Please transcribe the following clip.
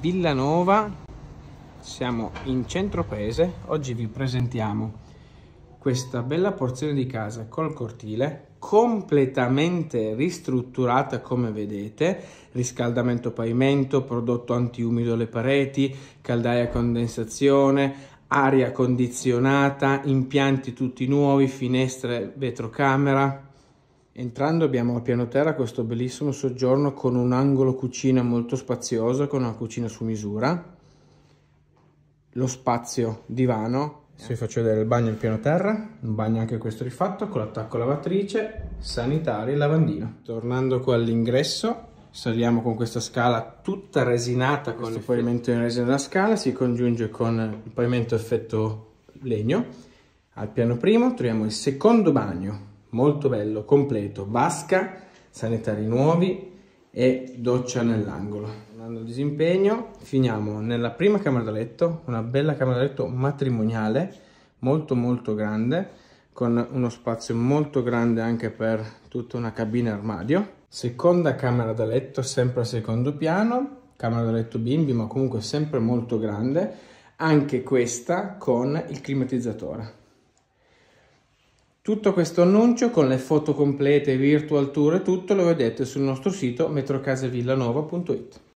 Villanova, siamo in centro paese, oggi vi presentiamo questa bella porzione di casa col cortile completamente ristrutturata come vedete riscaldamento pavimento prodotto antiumido alle pareti caldaia a condensazione aria condizionata impianti tutti nuovi finestre vetrocamera Entrando abbiamo al piano terra questo bellissimo soggiorno con un angolo cucina molto spazioso, con una cucina su misura, lo spazio divano. Se vi faccio vedere il bagno al piano terra, un bagno anche questo rifatto, con l'attacco lavatrice, sanitario e lavandino. Tornando qua all'ingresso, saliamo con questa scala tutta resinata, con il pavimento in resina della scala, si congiunge con il pavimento effetto legno. Al piano primo troviamo il secondo bagno, molto bello, completo, vasca, sanitari nuovi e doccia nell'angolo. Andando al disimpegno, finiamo nella prima camera da letto, una bella camera da letto matrimoniale, molto molto grande, con uno spazio molto grande anche per tutta una cabina armadio. Seconda camera da letto, sempre al secondo piano, camera da letto bimbi, ma comunque sempre molto grande, anche questa con il climatizzatore. Tutto questo annuncio con le foto complete, virtual tour e tutto lo vedete sul nostro sito metrocasevillanova.it.